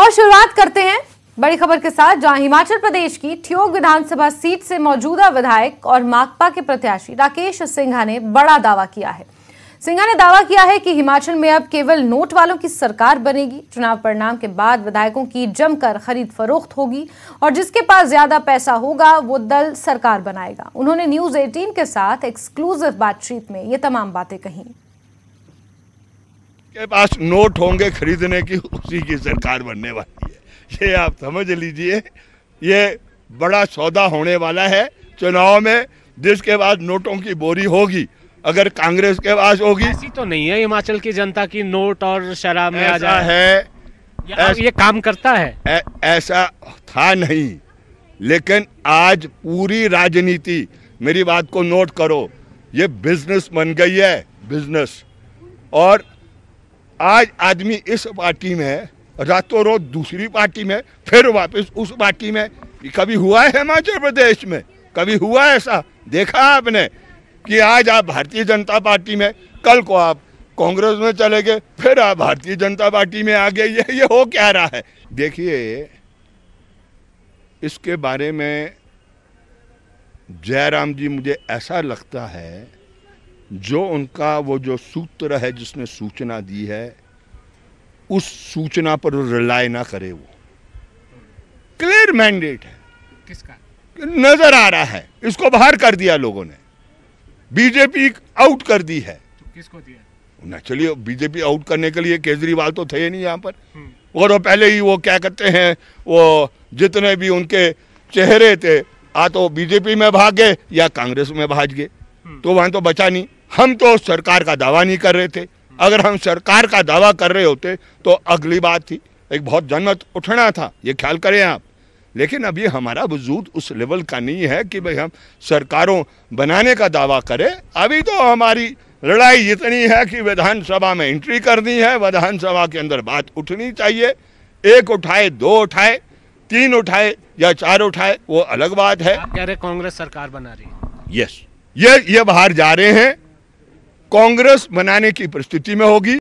और शुरुआत करते हैं बड़ी खबर के साथ जहां हिमाचल प्रदेश की ठियोग विधानसभा सीट से मौजूदा विधायक और माकपा के प्रत्याशी राकेश सिंघा ने बड़ा दावा किया है सिंघा ने दावा किया है कि हिमाचल में अब केवल नोट वालों की सरकार बनेगी चुनाव परिणाम के बाद विधायकों की जमकर खरीद फरोख्त होगी और जिसके पास ज्यादा पैसा होगा वो दल सरकार बनाएगा उन्होंने न्यूज 18 के साथ एक्सक्लूसिव बातचीत में ये तमाम बातें कही जिसके पास नोट होंगे खरीदने की उसी की सरकार बनने वाली है ये आप समझ लीजिए ये बड़ा सौदा होने वाला है चुनाव में जिसके पास नोटों की बोरी होगी अगर कांग्रेस के पास होगी ऐसी तो नहीं है हिमाचल की जनता की नोट और शराब में आ जाए है ऐस, ये काम करता है ऐ, ऐसा था नहीं लेकिन आज पूरी राजनीति मेरी बात को नोट करो ये बिजनेस बन गई है बिजनेस और आज आदमी इस पार्टी में रातों रोज दूसरी पार्टी में फिर वापस उस पार्टी में कभी हुआ है हिमाचल प्रदेश में कभी हुआ ऐसा देखा आपने कि आज आप भारतीय जनता पार्टी में कल को आप कांग्रेस में चले गए फिर आप भारतीय जनता पार्टी में आ गए ये ये हो क्या रहा है देखिए इसके बारे में जयराम जी मुझे ऐसा लगता है जो उनका वो जो सूत्र है जिसने सूचना दी है उस सूचना पर रिलाय ना करे वो क्लियर मैंडेट है किसका नजर आ रहा है इसको बाहर कर दिया लोगों ने बीजेपी आउट कर दी है तो किसको दिया ना चलिए बीजेपी आउट करने के लिए केजरीवाल तो थे नहीं यहाँ पर हम्म। और वो पहले ही वो क्या कहते हैं वो जितने भी उनके चेहरे थे आ तो बीजेपी में भाग गए या कांग्रेस में भाग गए हम्म। तो वहां तो बचा नहीं हम तो सरकार का दावा नहीं कर रहे थे अगर हम सरकार का दावा कर रहे होते तो अगली बात थी एक बहुत जनमत उठना था ये ख्याल करें आप लेकिन अभी हमारा वजूद उस लेवल का नहीं है कि भाई हम सरकारों बनाने का दावा करें अभी तो हमारी लड़ाई इतनी है कि विधानसभा में एंट्री करनी है विधानसभा के अंदर बात उठनी चाहिए एक उठाए दो उठाए तीन उठाए या चार उठाए वो अलग बात है कह रहे कांग्रेस सरकार बना रही है यस ये ये बाहर जा रहे हैं कांग्रेस बनाने की परिस्थिति में होगी